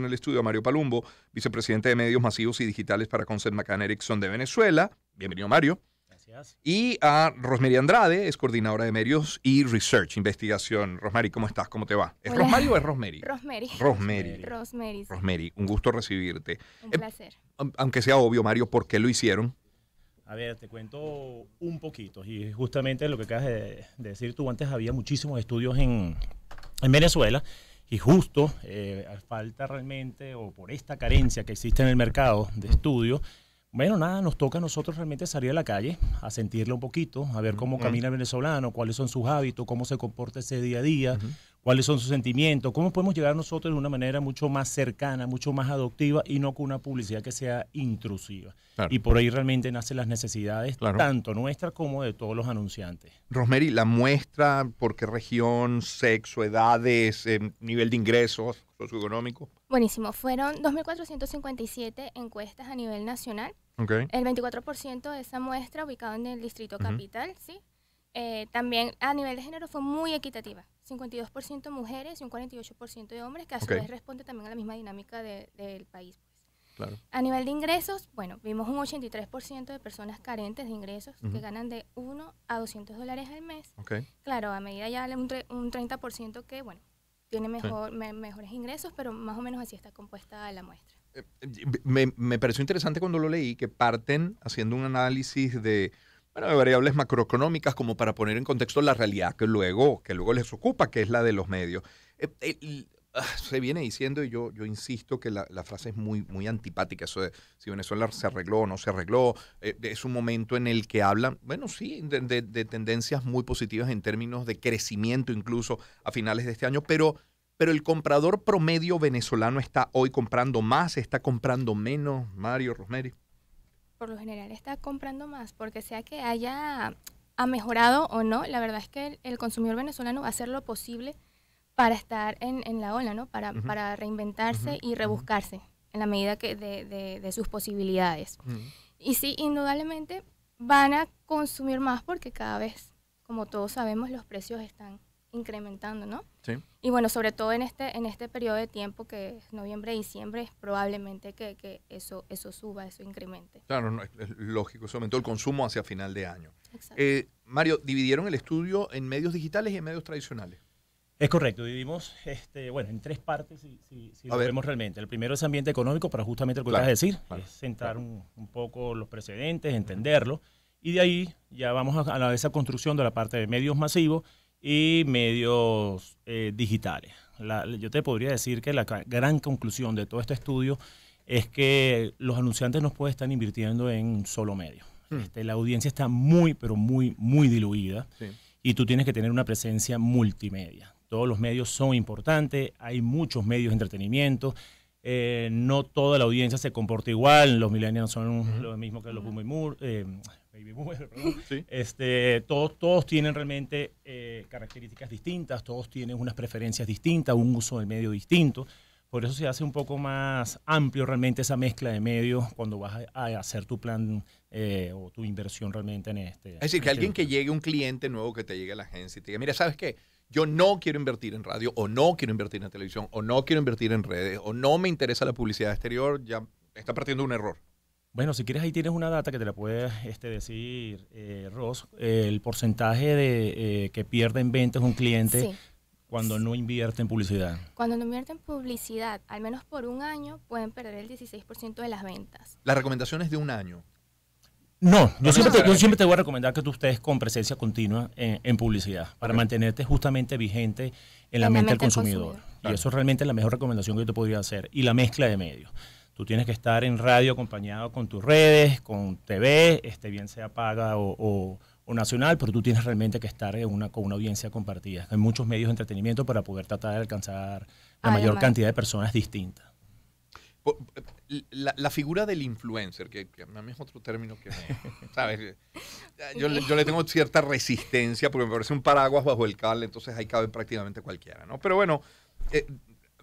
en el estudio a Mario Palumbo, vicepresidente de Medios Masivos y Digitales para Concept McCann Erickson de Venezuela. Bienvenido, Mario. Gracias. Y a Rosemary Andrade, es coordinadora de medios y research, investigación. Rosemary, ¿cómo estás? ¿Cómo te va? ¿Es o es Rosemary? Rosemary. Rosemary. Rosemary. Rosemary. un gusto recibirte. Un eh, placer. aunque sea obvio, Mario, ¿por qué lo hicieron? A ver, te cuento un poquito. Y justamente lo que acabas de, decir tú, antes había muchísimos estudios en, en Venezuela y justo, eh, falta realmente, o por esta carencia que existe en el mercado de estudio, bueno, nada, nos toca a nosotros realmente salir a la calle, a sentirlo un poquito, a ver cómo camina el venezolano, cuáles son sus hábitos, cómo se comporta ese día a día, cuáles son sus sentimientos, cómo podemos llegar nosotros de una manera mucho más cercana, mucho más adoptiva y no con una publicidad que sea intrusiva. Y por ahí realmente nacen las necesidades, tanto nuestras como de todos los anunciantes. Rosemary, la muestra, por qué región, sexo, edades, eh, nivel de ingresos socioeconómico. Buenísimo, fueron 2.457 encuestas a nivel nacional. El 24% de esa muestra ubicado en el Distrito Capital, ¿sí? Eh, también a nivel de género fue muy equitativa. 52% mujeres y un 48% de hombres, que a su vez responde también a la misma dinámica del país. Pues. Claro. A nivel de ingresos, bueno, vimos un 83% de personas carentes de ingresos que ganan de 1 a 200 dólares al mes. Okay. Claro, a medida ya un, 30% que, bueno, tiene mejor, mejores ingresos, pero más o menos así está compuesta la muestra. Eh, eh, me pareció interesante cuando lo leí que parten haciendo un análisis de variables macroeconómicas como para poner en contexto la realidad que luego, que luego les ocupa, que es la de los medios. Eh, eh, ah, se viene diciendo, y yo, yo insisto que la, frase es muy, muy antipática, eso de si Venezuela se arregló o no se arregló, eh, es un momento en el que hablan, bueno, sí, de, tendencias muy positivas en términos de crecimiento incluso a finales de este año, pero, pero el comprador promedio venezolano está hoy comprando más, está comprando menos, Mario, Rosmeri por lo general está comprando más, porque sea que haya mejorado o no, la verdad es que el, consumidor venezolano va a hacer lo posible para estar en, en la ola, ¿no? Para, para reinventarse y rebuscarse en la medida que de, de, sus posibilidades. Y sí, indudablemente van a consumir más porque cada vez, como todos sabemos, los precios están incrementando, ¿no? Sí. Y bueno, sobre todo en este, en este periodo de tiempo que es noviembre, diciembre, probablemente que, eso, eso suba, eso incremente. Claro, es, lógico, eso aumentó el consumo hacia final de año. Exacto. Eh, Mario, dividieron el estudio en medios digitales y en medios tradicionales. Es correcto, dividimos, este, bueno, en tres partes, si, si, lo vemos realmente. El primero es ambiente económico, para justamente lo que decir, es centrar un, poco los precedentes, entenderlo, y de ahí ya vamos a, a esa construcción de la parte de medios masivos, y medios eh, digitales. yo te podría decir que la gran conclusión de todo este estudio es que los anunciantes no pueden estar invirtiendo en un solo medio. Hmm. Este, la audiencia está muy, pero muy, muy diluida y tú tienes que tener una presencia multimedia. Todos los medios son importantes, hay muchos medios de entretenimiento. Eh, no toda la audiencia se comporta igual, los millennials son lo mismo que los boomers, eh, este, todos, todos tienen realmente eh, características distintas, todos tienen unas preferencias distintas, un uso de medio distinto. Por eso se hace un poco más amplio realmente esa mezcla de medios cuando vas a, hacer tu plan eh, o tu inversión realmente en este. Es decir, que este alguien que llegue, un cliente nuevo que te llegue a la agencia y te diga, mira, ¿sabes qué? Yo no quiero invertir en radio o no quiero invertir en televisión o no quiero invertir en redes o no me interesa la publicidad exterior, ya está partiendo un error. Bueno, si quieres ahí tienes una data que te la puede este, decir eh, Ross, el porcentaje de eh, que pierde en ventas un cliente cuando no invierte en publicidad. Cuando no invierte en publicidad, al menos por un año, pueden perder el 16% de las ventas. La recomendación es de un año. No, yo, siempre, Te, voy a recomendar que tú estés con presencia continua en, publicidad para mantenerte justamente vigente en, la, mente, del consumidor. Y eso es realmente la mejor recomendación que yo te podría hacer. Y la mezcla de medios. Tú tienes que estar en radio acompañado con tus redes, con TV, este, bien sea paga o, nacional, pero tú tienes realmente que estar en una, con una audiencia compartida. Hay muchos medios de entretenimiento para poder tratar de alcanzar la ah, mayor cantidad de personas distintas. La, figura del influencer, que, a mí es otro término que, Yo, le tengo cierta resistencia porque me parece un paraguas bajo el cable, entonces ahí cabe prácticamente cualquiera, ¿no? Pero bueno, eh,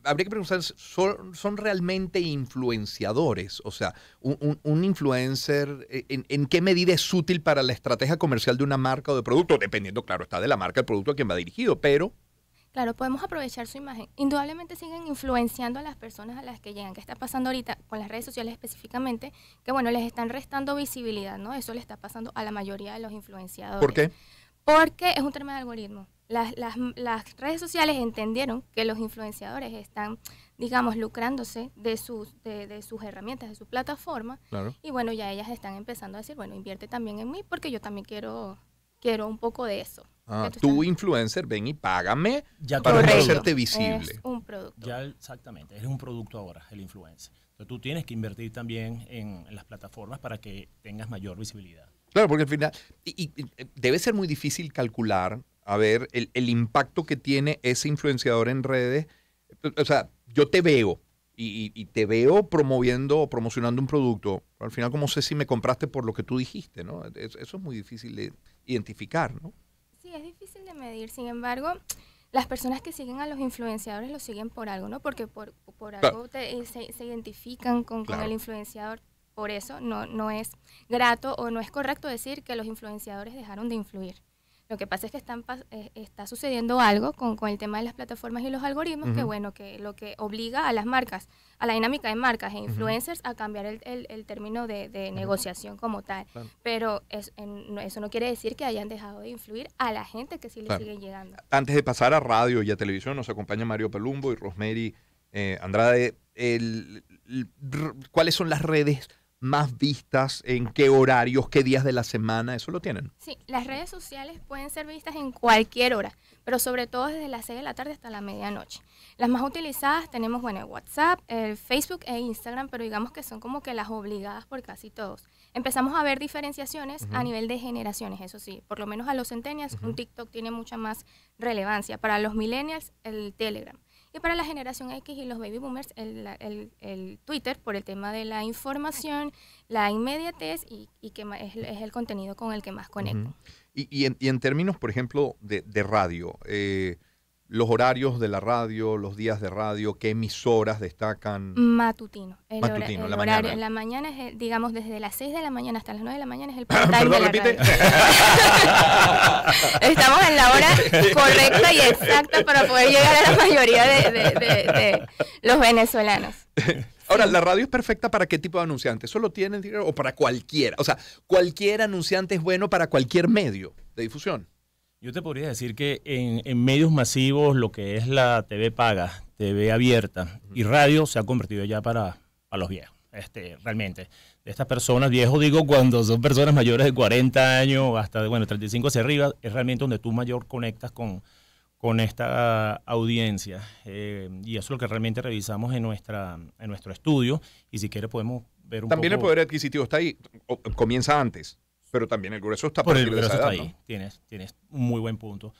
habría que preguntar, ¿son, realmente influenciadores? O sea, un, influencer, eh, en, en, qué medida es útil para la estrategia comercial de una marca o de producto? Dependiendo, claro, está de la marca, el producto a quien va dirigido, pero... Claro, podemos aprovechar su imagen. Indudablemente siguen influenciando a las personas a las que llegan. ¿Qué está pasando ahorita con las redes sociales específicamente? Que bueno, les están restando visibilidad, ¿no? Eso le está pasando a la mayoría de los influenciadores. ¿Por qué? Porque es un tema de algoritmo las, las, redes sociales entendieron que los influenciadores están, digamos, lucrándose de sus, de, de sus herramientas, de su plataforma. Y bueno, ya ellas están empezando a decir, bueno, invierte también en mí porque yo también quiero, quiero un poco de eso. Ah, tú, influencer, ven y págame para hacerte visible. Es un producto. Ya, exactamente, es un producto ahora, el influencer. Entonces tú tienes que invertir también en, las plataformas para que tengas mayor visibilidad. Claro, porque al final, y, y, eh, debe ser muy difícil calcular a ver el, el, impacto que tiene ese influenciador en redes. O sea, yo te veo y, te veo promoviendo o promocionando un producto. Al final, ¿cómo sé si me compraste por lo que tú dijiste? ¿no? Eso es muy difícil de identificar, ¿no? Sí, es difícil de medir. Sin embargo, las personas que siguen a los influenciadores lo siguen por algo, ¿no? Porque por, algo eh, se, identifican con, con el influenciador. Por eso no, no es grato o no es correcto decir que los influenciadores dejaron de influir. Lo que pasa es que están, eh, está sucediendo algo con, el tema de las plataformas y los algoritmos, que bueno, que lo que obliga a las marcas, a la dinámica de marcas e influencers a cambiar el, el, término de, negociación como tal. Pero eso no quiere decir que hayan dejado de influir a la gente que sí le sigue llegando. Antes de pasar a radio y a televisión, nos acompaña Mario Pelumbo y Rosemary eh, Andrade. El, ¿Cuáles son las redes más vistas, en qué horarios, qué días de la semana, eso lo tienen. Sí, las redes sociales pueden ser vistas en cualquier hora, pero sobre todo desde las 6 de la tarde hasta la medianoche. Las más utilizadas tenemos, bueno, WhatsApp, el eh, Facebook e Instagram, pero digamos que son como que las obligadas por casi todos. Empezamos a ver diferenciaciones a nivel de generaciones, eso sí, por lo menos a los centenias un TikTok tiene mucha más relevancia. Para los millennials, el Telegram. Y para la generación X y los baby boomers, el, el Twitter por el tema de la información, la inmediatez y, que es, es, el contenido con el que más conecto. y, y, en, en, términos, por ejemplo, de, de radio, eh, los horarios de la radio, los días de radio, qué emisoras destacan. Matutino. Matutino, la mañana. la mañana es, digamos, desde las 6 de la mañana hasta las 9 de la mañana es el portal de la Estamos en la hora correcta y exacta para poder llegar a la mayoría de, los venezolanos. Ahora, ¿la radio es perfecta para qué tipo de anunciante? ¿Solo tienen dinero o para cualquiera? O sea, cualquier anunciante es bueno para cualquier medio de difusión. Yo te podría decir que en, medios masivos lo que es la TV paga, TV abierta y radio se ha convertido ya para, los viejos, este, realmente. De estas personas, viejos digo cuando son personas mayores de 40 años hasta bueno, 35 hacia arriba, es realmente donde tú mayor conectas con, con esta audiencia. Eh, y eso es lo que realmente revisamos en, nuestra, en nuestro estudio y si quieres podemos ver un También el poder adquisitivo está ahí, comienza antes pero también el grueso está por el grueso está ahí. Tienes, tienes un muy buen punto.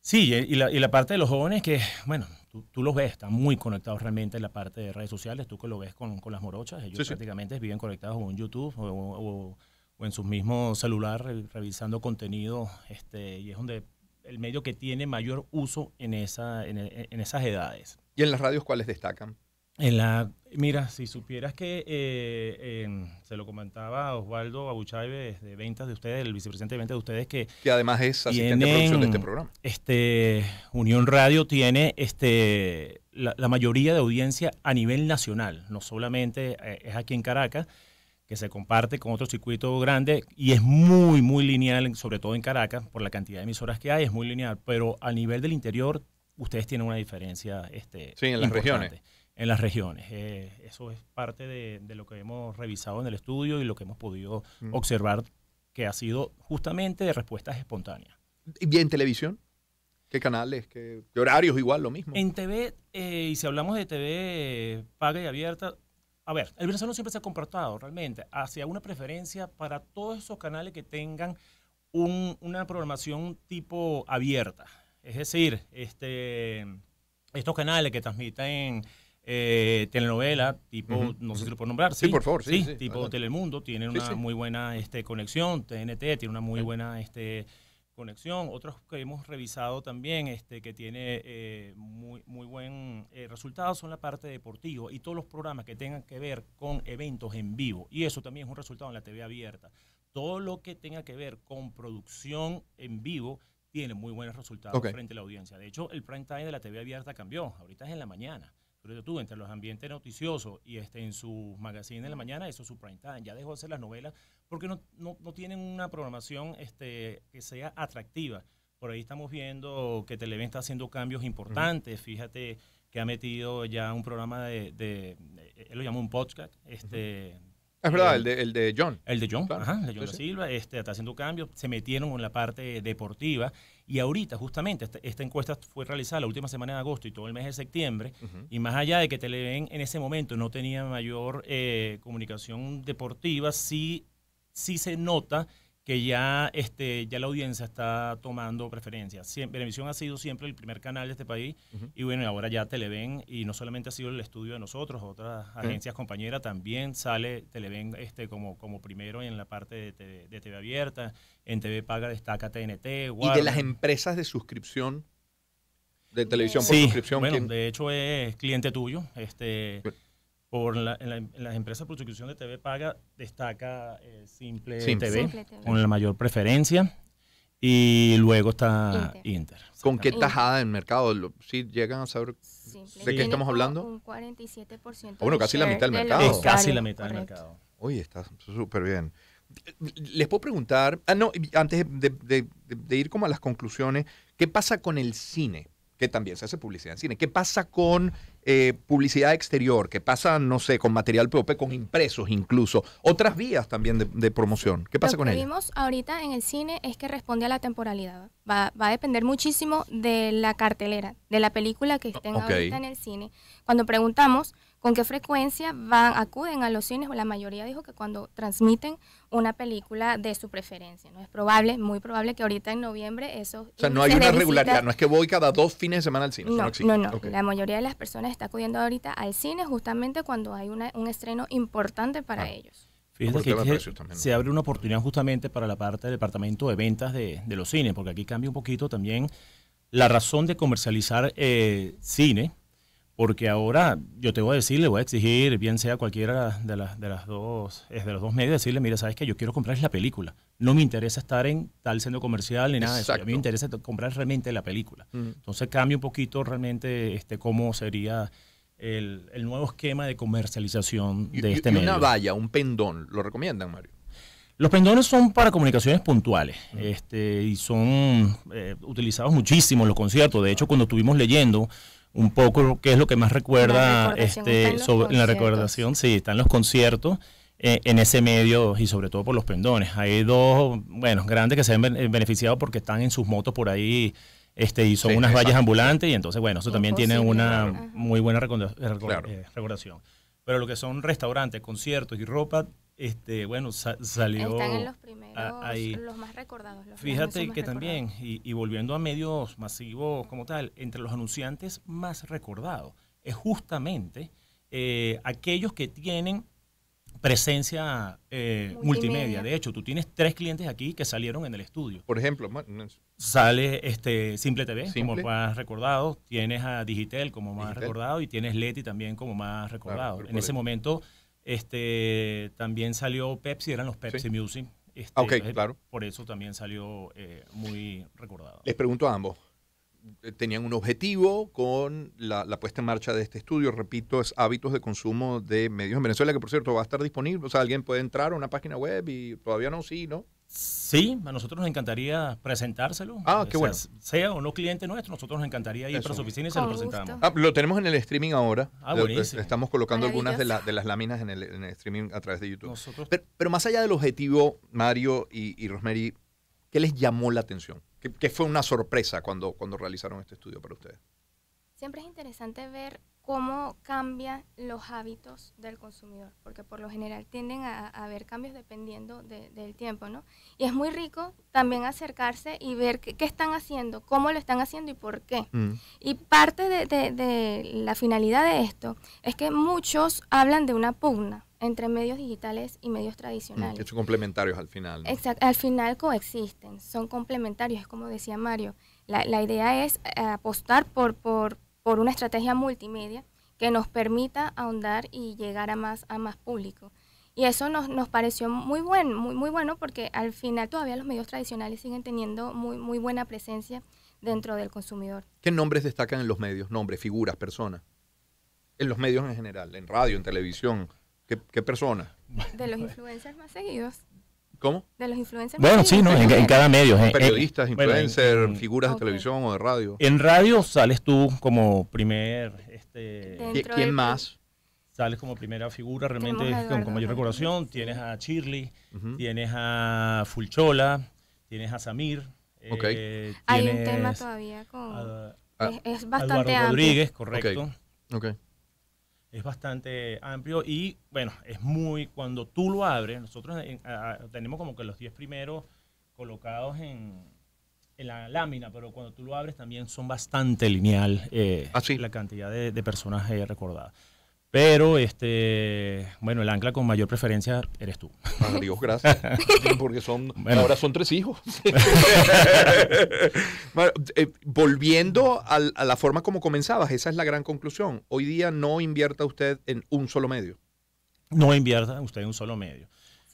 Sí, y la, y la parte de los jóvenes que, bueno, tú, los ves, están muy conectados realmente en la parte de redes sociales, tú que lo ves con, las morochas, ellos prácticamente viven conectados con YouTube o, en su mismo celular revisando contenido, este, y es donde el medio que tiene mayor uso en, esa, en, en esas edades. ¿Y en las radios cuáles destacan? En la, mira, si supieras que eh, se lo comentaba Osvaldo Abuchaibe de ventas de ustedes, el vicepresidente de ventas de ustedes, que. además es asistente de producción de este programa. Este, Unión Radio tiene este, la, mayoría de audiencia a nivel nacional, no solamente eh, es aquí en Caracas, que se comparte con otro circuito grande y es muy, muy lineal, sobre todo en Caracas, por la cantidad de emisoras que hay, es muy lineal, pero a nivel del interior ustedes tienen una diferencia. Este, sí, en las importante. regiones en las regiones. Eh, eso es parte de, lo que hemos revisado en el estudio y lo que hemos podido mm. observar que ha sido justamente de respuestas espontáneas. ¿Y en televisión? ¿Qué canales? ¿Qué, horarios? Igual, lo mismo. En TV, eh, y si hablamos de TV eh, paga y abierta, a ver, el venezolano siempre se ha comportado realmente hacia una preferencia para todos esos canales que tengan una programación tipo abierta. Es decir, este, estos canales que transmiten eh, telenovela, tipo, no sé si lo puedo nombrar. Sí, por favor, tipo Telemundo, tiene una muy buena este, conexión, TNT tiene una muy buena este, conexión. Otros que hemos revisado también, este, que tiene eh, muy, muy buen eh, resultado, son la parte deportiva y todos los programas que tengan que ver con eventos en vivo. Y eso también es un resultado en la TV abierta. Todo lo que tenga que ver con producción en vivo tiene muy buenos resultados frente a la audiencia. De hecho, el prime time de la TV abierta cambió. Ahorita es en la mañana entre los ambientes noticiosos y este, en sus magazines de la mañana, eso es time. Ya dejó de hacer las novelas porque no, no, no, tienen una programación este, que sea atractiva. Por ahí estamos viendo que Televen está haciendo cambios importantes. Fíjate que ha metido ya un programa de, él lo llamó un podcast, este... Es verdad, eh, el, de, el de John. El de John, ajá, el de John Silva, este, está haciendo cambios, se metieron en la parte deportiva y ahorita, justamente, esta, encuesta fue realizada la última semana de agosto y todo el mes de septiembre. Y más allá de que Televen en ese momento no tenía mayor eh, comunicación deportiva, sí, sí se nota que ya, este, ya la audiencia está tomando preferencia. Siempre, ha sido siempre el primer canal de este país y bueno, ahora ya Televen y no solamente ha sido el estudio de nosotros, otras agencias compañeras también sale Televen este, como, como primero en la parte de TV, abierta, en TV Paga destaca TNT. Y de las empresas de suscripción de mm, televisión por suscripción. Bueno, de hecho es cliente tuyo. Este, por en, las empresas de producción de TV paga destaca eh, Simple, TV, con la mayor preferencia. Y luego está Inter. ¿Con qué tajada en mercado? ¿Sí llegan a saber de qué estamos hablando? Un 47%. Ah, bueno, casi la mitad del mercado. Es casi la mitad del mercado. Oye, está súper bien. Les puedo preguntar, ah, no, antes de, de ir como a las conclusiones, ¿qué pasa con el cine? que también se hace publicidad en cine. ¿Qué pasa con eh, publicidad exterior? ¿Qué pasa, no sé, con material propio, con impresos incluso? Otras vías también de, promoción. ¿Qué pasa con ello? Lo que vimos ahorita en el cine es que responde a la temporalidad. Va, a depender muchísimo de la cartelera, de la película que estén ahorita en el cine. Cuando preguntamos con qué frecuencia van, acuden a los cines, la mayoría dijo que cuando transmiten una película de su preferencia. No es probable, muy probable que ahorita en noviembre eso... O sea, no hay una regularidad, no es que voy cada dos fines de semana al cine. No, no, no. La mayoría de las personas está acudiendo ahorita al cine justamente cuando hay un estreno importante para ellos. Fíjense que se, abre una oportunidad justamente para la parte del departamento de ventas de, de los cines, porque aquí cambia un poquito también la razón de comercializar eh, cine porque ahora yo te voy a decir, le voy a exigir, bien sea cualquiera de, las, de, las dos, es eh, de los dos medios, decirle, mira, sabes que yo quiero comprar la película. No me interesa estar en tal centro comercial ni nada de eso. A mí me interesa comprar realmente la película. Entonces cambia un poquito realmente este, cómo sería el, nuevo esquema de comercialización de este y medio. Una valla, un pendón, ¿lo recomiendan, Mario? Los pendones son para comunicaciones puntuales este, y son eh, utilizados muchísimo en los conciertos. De hecho, cuando estuvimos leyendo un poco qué es lo que más recuerda este, sobre, la recordación, sí, están los conciertos eh, en ese medio y sobre todo por los pendones. Hay dos, bueno, grandes que se han eh, beneficiado porque están en sus motos por ahí este, y son unas vallas ambulantes y entonces, bueno, eso también tiene una muy buena eh, recordación. Pero lo que son restaurantes, conciertos y ropa, este, bueno, salió... Están en los primeros, los más recordados. Fíjate que también, y, volviendo a medios masivos como tal, entre los anunciantes más recordados es justamente eh, aquellos que tienen presencia eh, multimedia. De hecho, tú tienes tres clientes aquí que salieron en el estudio. Por ejemplo, sale este Simple TV como más recordado, tienes a Digitel como más recordado y tienes Leti también como más recordado. en ese momento este, también salió Pepsi, eran los Pepsi Music. Este, por eso también salió eh, muy recordado. Les pregunto a ambos. Eh, Tenían un objetivo con la, la, puesta en marcha de este estudio, repito, es hábitos de consumo de medios en Venezuela, que por cierto va a estar disponible. O sea, alguien puede entrar a una página web y todavía no, sí, ¿no? Sí, a nosotros nos encantaría presentárselo. Ah, qué bueno. Sea, o no cliente nuestro, nosotros nos encantaría ir a para su oficina y se lo presentamos. Ah, lo tenemos en el streaming ahora. Ah, eh, buenísimo. Estamos colocando algunas de, las láminas en el, streaming a través de YouTube. Pero, más allá del objetivo, Mario y, Rosemary, ¿qué les llamó la atención? ¿Qué, fue una sorpresa cuando, cuando realizaron este estudio para ustedes? siempre es interesante ver cómo cambian los hábitos del consumidor, porque por lo general tienden a, haber cambios dependiendo del tiempo, ¿no? Y es muy rico también acercarse y ver qué, están haciendo, cómo lo están haciendo y por qué. Mm. Y parte de, la finalidad de esto es que muchos hablan de una pugna, entre medios digitales y medios tradicionales. Mm, que son complementarios al final. Exacto, al final coexisten, son complementarios, como decía Mario. La, la idea es eh, apostar por, por, por una estrategia multimedia que nos permita ahondar y llegar a más, a más público. Y eso nos, pareció muy bueno, muy, muy bueno porque al final todavía los medios tradicionales siguen teniendo muy, muy buena presencia dentro del consumidor. ¿Qué nombres destacan en los medios? Nombres, figuras, personas. En los medios en general, en radio, en televisión. ¿Qué, qué personas? De los influencers más seguidos. ¿Cómo? De los influencers. Bueno, sí, no, en, cada medio. Eh, eh, Periodistas, influencers, figuras de televisión o de radio. En radio sales tú como primer... Este, ¿Quién más? Sales como primera figura, realmente con, mayor recordación. Tienes a Shirley, tienes a Fulchola, tienes a Samir. Eh, okay. Hay un tema todavía con... es, bastante Rodríguez, correcto. Ok, es bastante amplio y bueno, es muy, cuando tú lo abres, nosotros eh, tenemos como que los 10 primeros colocados en, la lámina, pero cuando tú lo abres también son bastante lineal eh, ah, la cantidad de, de personas eh, recordadas. Pero, este, bueno, el ancla con mayor preferencia eres tú. Adiós, gracias. Porque son, ahora son tres hijos. Eh, volviendo a, la forma como comenzabas, esa es la gran conclusión. Hoy día no invierta usted en un solo medio. No invierta usted en un solo medio.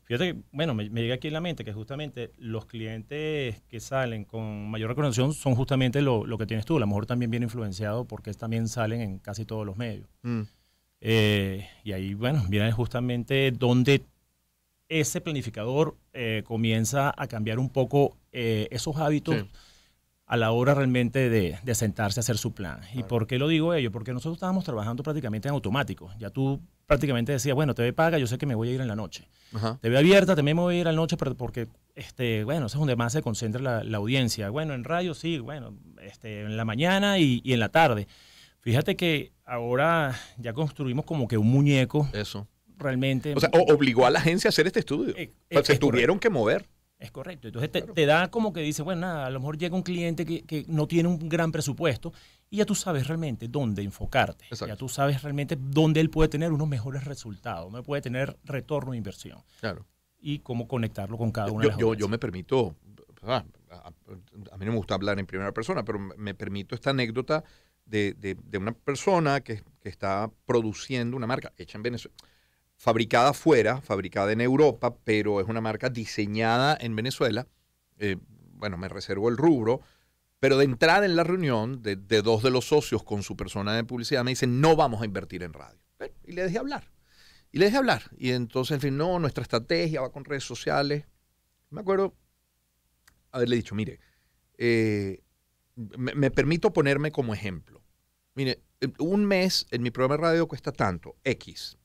Fíjate que, bueno, me, llega aquí en la mente que justamente los clientes que salen con mayor reconocimiento son justamente lo, que tienes tú. A lo mejor también bien influenciado porque también salen en casi todos los medios. Mm. Eh, y ahí, bueno, miren justamente donde ese planificador eh, comienza a cambiar un poco eh, esos hábitos a la hora realmente de, sentarse a hacer su plan. ¿Y por qué lo digo ello? Porque nosotros estábamos trabajando prácticamente en automático. Ya tú prácticamente decías, bueno, te ve paga, yo sé que me voy a ir en la noche. Te ve abierta, también me voy a ir en la noche porque, este, bueno, eso es donde más se concentra la, audiencia. Bueno, en radio sí, bueno, este, en la mañana y en la tarde. Fíjate que ahora ya construimos como que un muñeco. Eso. Realmente. O sea, obligó a la agencia a hacer este estudio. Eh, eh, se tuvieron que mover. Es correcto. Entonces te, da como que dice, bueno, nada, a lo mejor llega un cliente que, no tiene un gran presupuesto y ya tú sabes realmente dónde enfocarte. Ya tú sabes realmente dónde él puede tener unos mejores resultados, dónde puede tener retorno de inversión. Claro. Y cómo conectarlo con cada una de las yo, yo me permito, a, a, mí no me gusta hablar en primera persona, pero me permito esta anécdota de, una persona que, está produciendo una marca hecha en Venezuela, fabricada fuera, fabricada en Europa, pero es una marca diseñada en Venezuela. Eh, bueno, me reservo el rubro, pero de entrada en la reunión de, dos de los socios con su persona de publicidad me dicen, no vamos a invertir en radio. y le dejé hablar. Y le dejé hablar. Y entonces, en fin, no, nuestra estrategia va con redes sociales. Me acuerdo haberle dicho, mire, eh, me, permito ponerme como ejemplo. Mire, un mes en mi programa de radio cuesta tanto, X.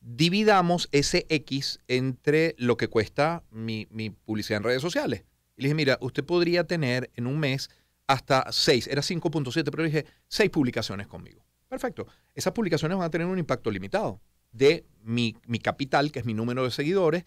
Dividamos ese X entre lo que cuesta mi, publicidad en redes sociales. Y le dije, mira, usted podría tener en un mes hasta 6, era 5.7, pero dije 6 publicaciones conmigo. Perfecto. Esas publicaciones van a tener un impacto limitado de mi, capital, que es mi número de seguidores,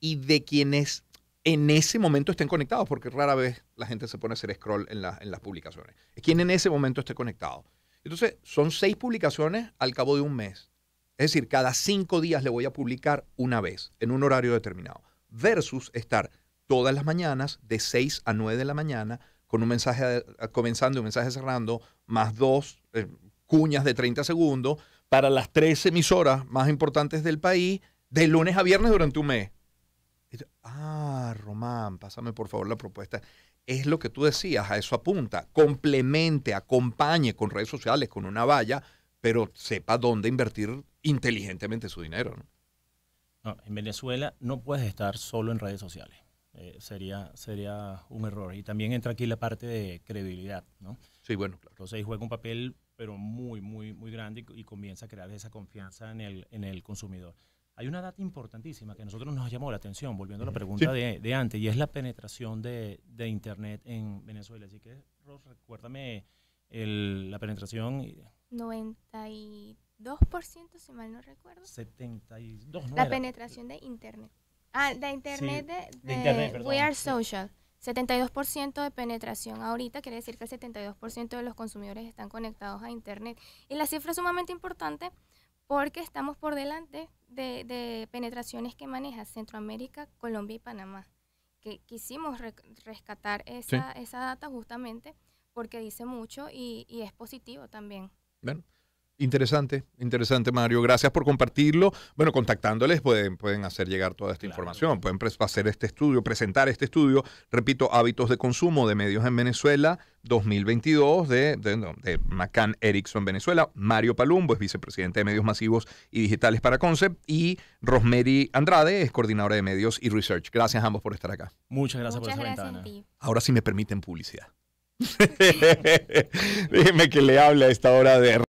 y de quienes en ese momento estén conectados, porque rara vez la gente se pone a hacer scroll en, en las publicaciones. Es quien en ese momento esté conectado. Entonces, son seis publicaciones al cabo de un mes. Es decir, cada cinco días le voy a publicar una vez, en un horario determinado, versus estar todas las mañanas de 6 a 9 de la mañana con un mensaje comenzando y un mensaje cerrando, más dos eh, cuñas de 30 segundos para las tres emisoras más importantes del país, de lunes a viernes durante un mes. Ah, Román, pásame por favor la propuesta es lo que tú decías, a eso apunta. Complemente, acompañe con redes sociales, con una valla, pero sepa dónde invertir inteligentemente su dinero. en Venezuela no puedes estar solo en redes sociales. Eh, sería, sería un error. Y también entra aquí la parte de credibilidad, ¿no? Sí, bueno, claro. Entonces juega un papel, pero muy, muy, muy grande y, comienza a crear esa confianza en el, en el consumidor. Hay una data importantísima que a nosotros nos llamó la atención, volviendo a la pregunta de, antes, y es la penetración de, Internet en Venezuela. Así que, Ros, recuérdame la penetración. 92%, si mal no recuerdo. 72, La penetración de Internet. Ah, de Internet, de, de Internet, We Are Social. 72% de penetración ahorita, quiere decir que el 72% de los consumidores están conectados a Internet. Y la cifra es sumamente importante porque estamos por delante de, penetraciones que maneja Centroamérica, Colombia y Panamá, que quisimos rescatar esa, data justamente porque dice mucho y, y es positivo también. Bueno, Interesante, interesante Mario. Gracias por compartirlo. Bueno, contactándoles pueden, pueden hacer llegar toda esta información, pueden hacer este estudio, presentar este estudio, repito, hábitos de consumo de medios en Venezuela 2022 de, de, de Macan Erickson Venezuela. Mario Palumbo es vicepresidente de medios masivos y digitales para Concept y Rosemary Andrade es coordinadora de medios y research. Gracias a ambos por estar acá. Muchas gracias por esa ventana. Ahora si me permiten publicidad. Dime que le hable a esta hora de